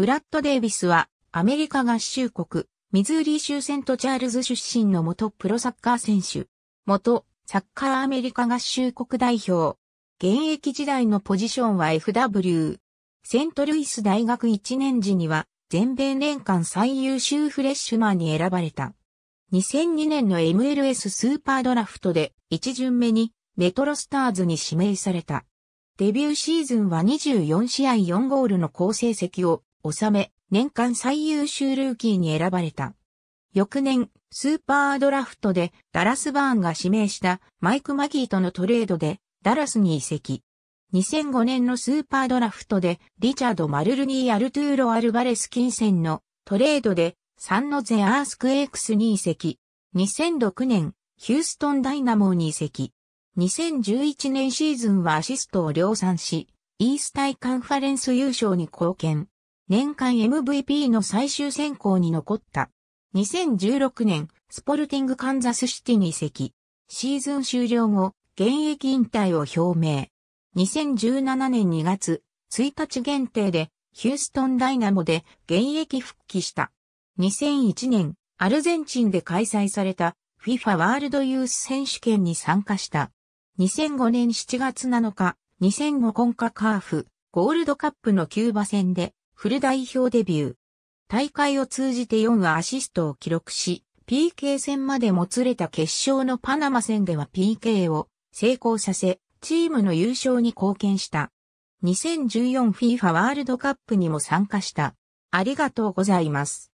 ブラッド・デイビスは、アメリカ合衆国、ミズーリー州セント・チャールズ出身の元プロサッカー選手。元、サッカーアメリカ合衆国代表。現役時代のポジションは FW。セントルイス大学1年時には、全米年間最優秀フレッシュマンに選ばれた。2002年の MLS スーパードラフトで1巡目にレトロスターズに指名された。デビューシーズンは24試合4ゴールの好成績を収め、年間最優秀ルーキーに選ばれた。翌年、スーパードラフトでダラス・バーンが指名したマイク・マギーとのトレードでダラスに移籍。2005年のスーパードラフトでリチャード・マルルニー・アルトゥーロ・アルバレス金銭のトレードでサンノゼ・アースクエイクスに移籍。2006年、ヒューストン・ダイナモーに移籍。2011年シーズンはアシストを量産し、イースタイカンファレンス優勝に貢献。年間 MVP の最終選考に残った。2016年、スポルティングカンザスシティに移籍。シーズン終了後、現役引退を表明。2017年2月、1日限定で、ヒューストンダイナモで現役復帰した。2001年、アルゼンチンで開催された FIFA ワールドユース選手権に参加した。2005年7月7日、2005コンカカーフ、ゴールドカップのキューバ戦で、フル代表デビュー。大会を通じて4アシストを記録し、PK 戦までもつれた決勝のパナマ戦では PK を成功させ、チームの優勝に貢献した。2014FIFA ワールドカップにも参加した。ありがとうございます。